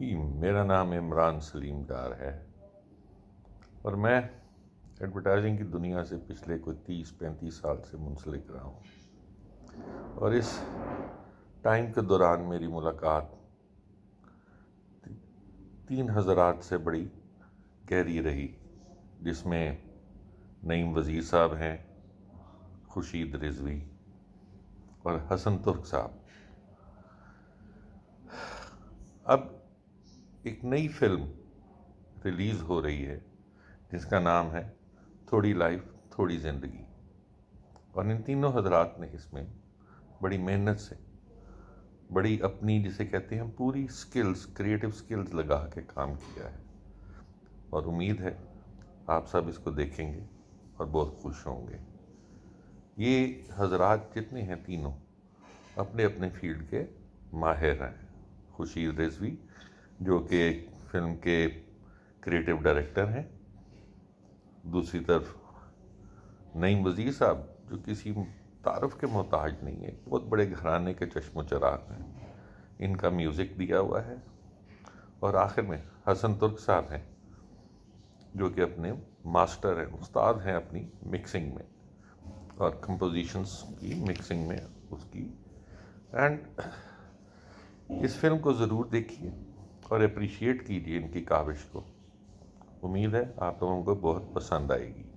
जी मेरा नाम इमरान सलीम डार है और मैं एडवर्टाइजिंग की दुनिया से पिछले कोई तीस पैंतीस साल से मुंसलिक रहा हूँ और इस टाइम के दौरान मेरी मुलाकात तीन हज़रात से बड़ी गहरी रही जिसमें नईम वज़ीर साहब हैं खुशीद रिजवी और हसन तुर्क साहब अब एक नई फिल्म रिलीज़ हो रही है जिसका नाम है थोड़ी लाइफ थोड़ी ज़िंदगी और इन तीनों हजरात ने इसमें बड़ी मेहनत से बड़ी अपनी जिसे कहते हैं पूरी स्किल्स क्रिएटिव स्किल्स लगा के काम किया है और उम्मीद है आप सब इसको देखेंगे और बहुत खुश होंगे ये हजरात जितने हैं तीनों अपने अपने फील्ड के माहिर हैं खुशीर रिजवी जो कि फिल्म के क्रिएटिव डायरेक्टर हैं दूसरी तरफ नईम वज़ीर साहब जो किसी तारफ़ के मोहताज नहीं है बहुत बड़े घराने के चश्मो चराग हैं इनका म्यूज़िक दिया हुआ है और आखिर में हसन तुर्क साहब हैं जो कि अपने मास्टर हैं उस्ताद हैं अपनी मिक्सिंग में और कंपोजिशंस की मिक्सिंग में उसकी एंड इस फिल्म को ज़रूर देखिए और अप्रिशिएट कीजिए इनकी काविश को उम्मीद है आप लोगों को बहुत पसंद आएगी